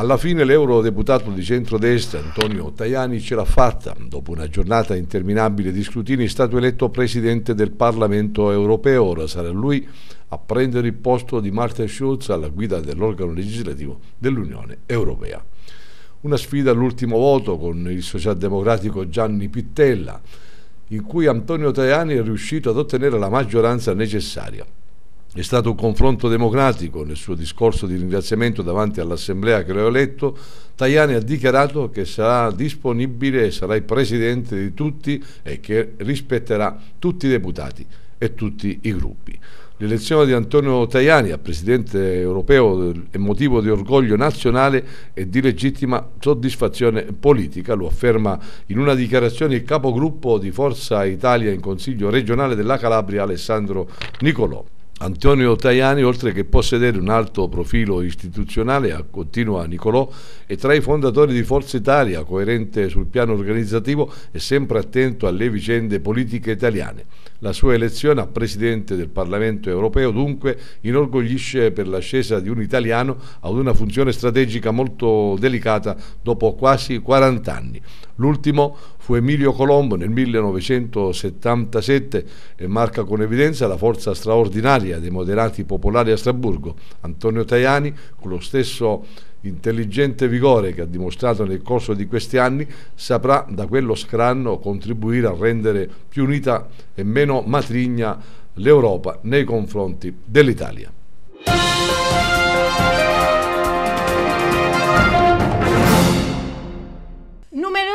Alla fine l'eurodeputato di centrodestra Antonio Tajani ce l'ha fatta. Dopo una giornata interminabile di scrutini è stato eletto presidente del Parlamento europeo. Ora sarà lui a prendere il posto di Martin Schulz alla guida dell'organo legislativo dell'Unione europea. Una sfida all'ultimo voto con il socialdemocratico Gianni Pittella, in cui Antonio Tajani è riuscito ad ottenere la maggioranza necessaria. È stato un confronto democratico. Nel suo discorso di ringraziamento davanti all'Assemblea che lo ho eletto, Tajani ha dichiarato che sarà disponibile e sarà il presidente di tutti e che rispetterà tutti i deputati e tutti i gruppi. L'elezione di Antonio Tajani a presidente europeo è motivo di orgoglio nazionale e di legittima soddisfazione politica, lo afferma in una dichiarazione il capogruppo di Forza Italia in Consiglio regionale della Calabria Alessandro Nicolò. Antonio Tajani, oltre che possedere un alto profilo istituzionale, continua Nicolò, è tra i fondatori di Forza Italia, coerente sul piano organizzativo e sempre attento alle vicende politiche italiane. La sua elezione a Presidente del Parlamento europeo dunque inorgoglisce per l'ascesa di un italiano ad una funzione strategica molto delicata dopo quasi 40 anni. L'ultimo Fu Emilio Colombo nel 1977 e marca con evidenza la forza straordinaria dei moderati popolari a Strasburgo. Antonio Tajani, con lo stesso intelligente vigore che ha dimostrato nel corso di questi anni, saprà da quello scranno contribuire a rendere più unita e meno matrigna l'Europa nei confronti dell'Italia.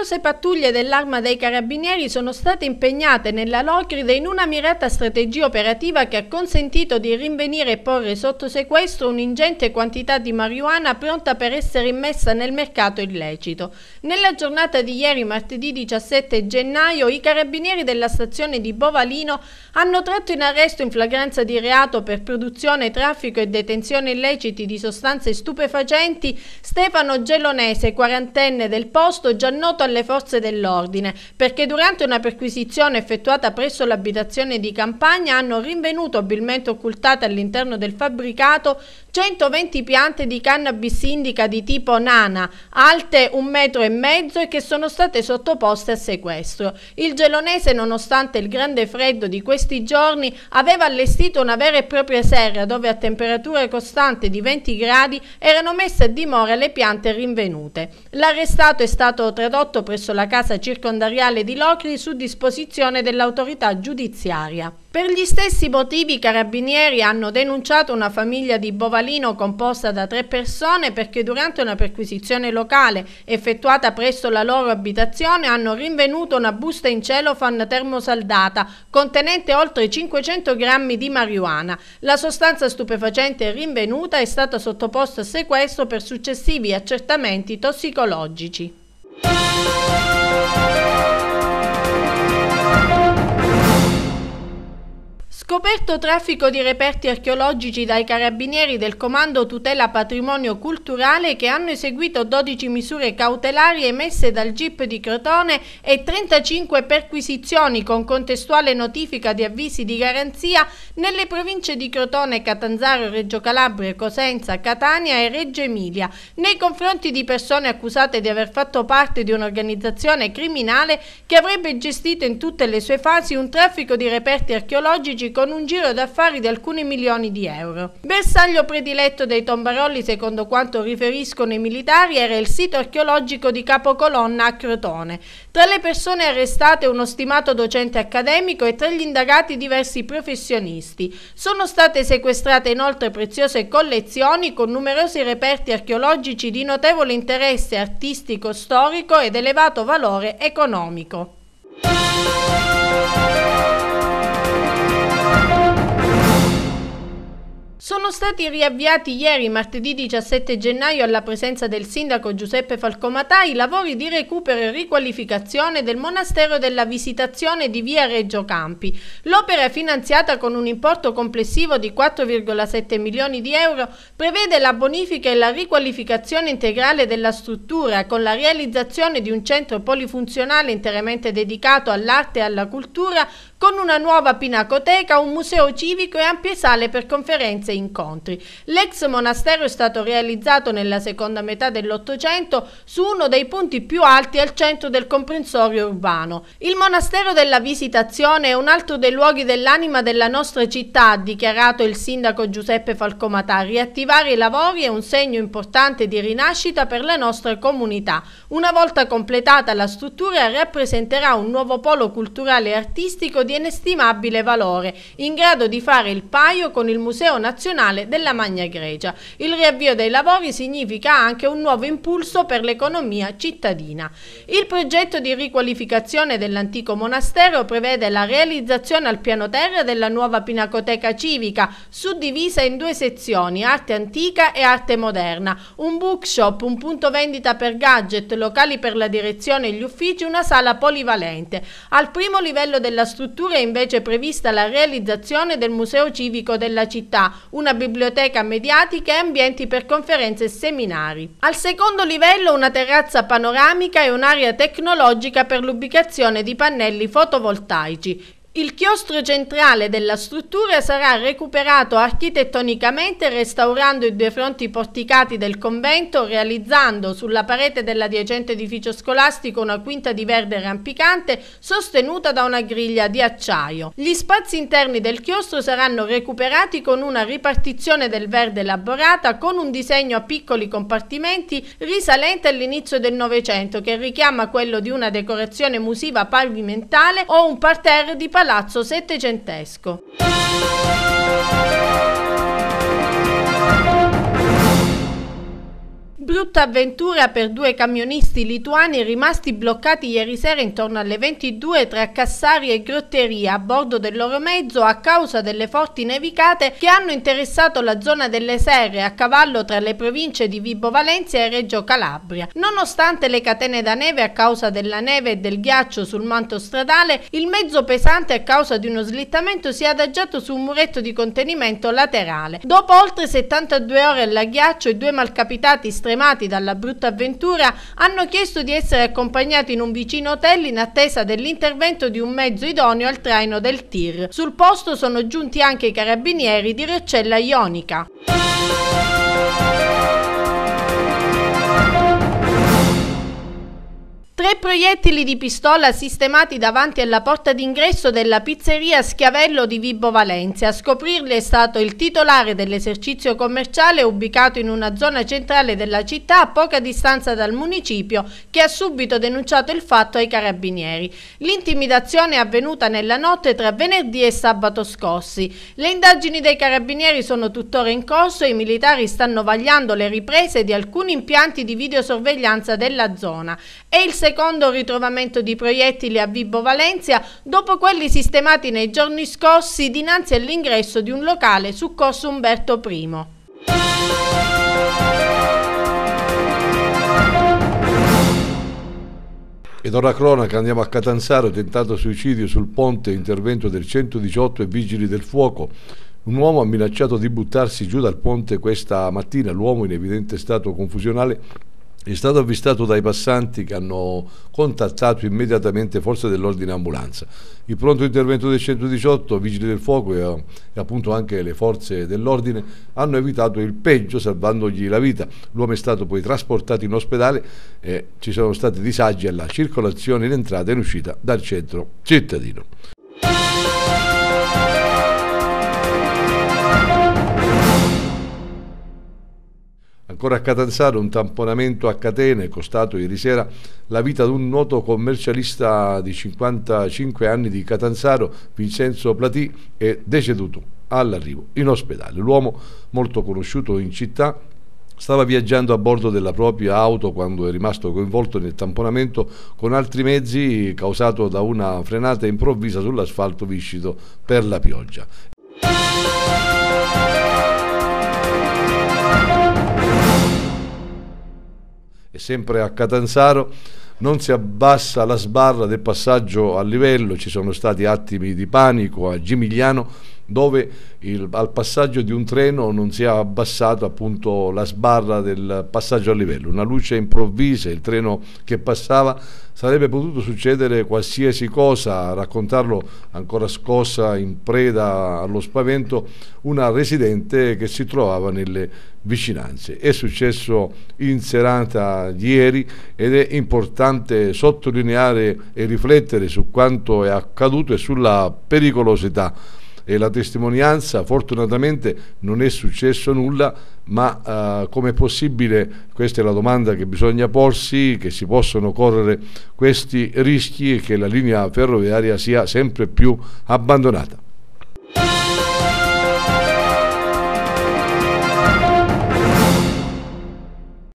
numerose pattuglie dell'Arma dei Carabinieri sono state impegnate nella Locride in una mirata strategia operativa che ha consentito di rinvenire e porre sotto sequestro un'ingente quantità di marijuana pronta per essere immessa nel mercato illecito. Nella giornata di ieri, martedì 17 gennaio, i carabinieri della stazione di Bovalino hanno tratto in arresto in flagranza di reato per produzione, traffico e detenzione illeciti di sostanze stupefacenti Stefano Gelonese, quarantenne del posto, già noto alle alle forze dell'ordine perché durante una perquisizione effettuata presso l'abitazione di campagna hanno rinvenuto, abilmente occultate all'interno del fabbricato, 120 piante di cannabis indica di tipo nana, alte un metro e mezzo e che sono state sottoposte a sequestro. Il gelonese, nonostante il grande freddo di questi giorni, aveva allestito una vera e propria serra dove a temperature costanti di 20 gradi erano messe a dimora le piante rinvenute. L'arrestato è stato tradotto presso la casa circondariale di Locri su disposizione dell'autorità giudiziaria. Per gli stessi motivi i carabinieri hanno denunciato una famiglia di Bovalino Valino composta da tre persone perché durante una perquisizione locale effettuata presso la loro abitazione hanno rinvenuto una busta in celofan termosaldata contenente oltre 500 grammi di marijuana. La sostanza stupefacente rinvenuta è stata sottoposta a sequestro per successivi accertamenti tossicologici. Scoperto traffico di reperti archeologici dai carabinieri del Comando Tutela Patrimonio Culturale che hanno eseguito 12 misure cautelari emesse dal GIP di Crotone e 35 perquisizioni con contestuale notifica di avvisi di garanzia nelle province di Crotone, Catanzaro, Reggio Calabria, Cosenza, Catania e Reggio Emilia nei confronti di persone accusate di aver fatto parte di un'organizzazione criminale che avrebbe gestito in tutte le sue fasi un traffico di reperti archeologici con un giro d'affari di alcuni milioni di euro. Bersaglio prediletto dei tombarolli, secondo quanto riferiscono i militari, era il sito archeologico di Capocolonna a Crotone. Tra le persone arrestate uno stimato docente accademico e tra gli indagati diversi professionisti. Sono state sequestrate inoltre preziose collezioni con numerosi reperti archeologici di notevole interesse artistico, storico ed elevato valore economico. Sono stati riavviati ieri, martedì 17 gennaio, alla presenza del sindaco Giuseppe Falcomatai, i lavori di recupero e riqualificazione del monastero della Visitazione di via Reggio Campi. L'opera, finanziata con un importo complessivo di 4,7 milioni di euro, prevede la bonifica e la riqualificazione integrale della struttura, con la realizzazione di un centro polifunzionale interamente dedicato all'arte e alla cultura, con una nuova pinacoteca, un museo civico e ampie sale per conferenze e incontri. L'ex monastero è stato realizzato nella seconda metà dell'Ottocento su uno dei punti più alti al centro del comprensorio urbano. Il monastero della Visitazione è un altro dei luoghi dell'anima della nostra città, ha dichiarato il sindaco Giuseppe Falcomatari. Attivare i lavori è un segno importante di rinascita per la nostra comunità. Una volta completata la struttura rappresenterà un nuovo polo culturale e artistico di inestimabile valore, in grado di fare il paio con il Museo Nazionale della Magna Grecia. Il riavvio dei lavori significa anche un nuovo impulso per l'economia cittadina. Il progetto di riqualificazione dell'antico monastero prevede la realizzazione al piano terra della nuova pinacoteca civica, suddivisa in due sezioni, arte antica e arte moderna, un bookshop, un punto vendita per gadget, locali per la direzione e gli uffici, una sala polivalente. Al primo livello della struttura struttura è invece prevista la realizzazione del Museo Civico della città, una biblioteca mediatica e ambienti per conferenze e seminari. Al secondo livello una terrazza panoramica e un'area tecnologica per l'ubicazione di pannelli fotovoltaici. Il chiostro centrale della struttura sarà recuperato architettonicamente restaurando i due fronti porticati del convento, realizzando sulla parete dell'adiacente edificio scolastico una quinta di verde rampicante sostenuta da una griglia di acciaio. Gli spazi interni del chiostro saranno recuperati con una ripartizione del verde elaborata con un disegno a piccoli compartimenti risalente all'inizio del Novecento che richiama quello di una decorazione musiva pavimentale o un parterre di palazzo palazzo settecentesco. Brutta avventura per due camionisti lituani rimasti bloccati ieri sera intorno alle 22 tra Cassari e Grotteria a bordo del loro mezzo a causa delle forti nevicate che hanno interessato la zona delle Serre a cavallo tra le province di Vibo Valencia e Reggio Calabria. Nonostante le catene da neve a causa della neve e del ghiaccio sul manto stradale, il mezzo pesante a causa di uno slittamento si è adagiato su un muretto di contenimento laterale. Dopo oltre 72 ore alla ghiaccio i due malcapitati stremati stremati dalla brutta avventura, hanno chiesto di essere accompagnati in un vicino hotel in attesa dell'intervento di un mezzo idoneo al traino del TIR. Sul posto sono giunti anche i carabinieri di Roccella Ionica. proiettili di pistola sistemati davanti alla porta d'ingresso della pizzeria Schiavello di Vibo Valencia. A scoprirli è stato il titolare dell'esercizio commerciale ubicato in una zona centrale della città a poca distanza dal municipio che ha subito denunciato il fatto ai carabinieri. L'intimidazione è avvenuta nella notte tra venerdì e sabato scorsi. Le indagini dei carabinieri sono tuttora in corso e i militari stanno vagliando le riprese di alcuni impianti di videosorveglianza della zona. È il secondo secondo ritrovamento di proiettili a Vibo Valencia dopo quelli sistemati nei giorni scorsi dinanzi all'ingresso di un locale su Corso Umberto I. Ed ora cronaca, andiamo a Catanzaro, tentato suicidio sul ponte, intervento del 118 e vigili del fuoco. Un uomo ha minacciato di buttarsi giù dal ponte questa mattina. L'uomo, in evidente stato confusionale, è stato avvistato dai passanti che hanno contattato immediatamente forze dell'ordine ambulanza. Il pronto intervento del 118, vigili del fuoco e, eh, e appunto anche le forze dell'ordine hanno evitato il peggio salvandogli la vita. L'uomo è stato poi trasportato in ospedale e ci sono stati disagi alla circolazione in entrata e in uscita dal centro cittadino. Ancora a Catanzaro un tamponamento a catene è costato ieri sera la vita di un noto commercialista di 55 anni di Catanzaro, Vincenzo Platì, è deceduto all'arrivo in ospedale. L'uomo, molto conosciuto in città, Stava viaggiando a bordo della propria auto quando è rimasto coinvolto nel tamponamento con altri mezzi causato da una frenata improvvisa sull'asfalto viscido per la pioggia. e sempre a Catanzaro non si abbassa la sbarra del passaggio a livello, ci sono stati attimi di panico a Gimigliano dove il, al passaggio di un treno non si è abbassata appunto la sbarra del passaggio a livello, una luce improvvisa, il treno che passava, sarebbe potuto succedere qualsiasi cosa, a raccontarlo ancora scossa in preda allo spavento una residente che si trovava nelle vicinanze. È successo in serata ieri ed è importante sottolineare e riflettere su quanto è accaduto e sulla pericolosità e la testimonianza, fortunatamente non è successo nulla, ma eh, come è possibile, questa è la domanda che bisogna porsi, che si possono correre questi rischi e che la linea ferroviaria sia sempre più abbandonata?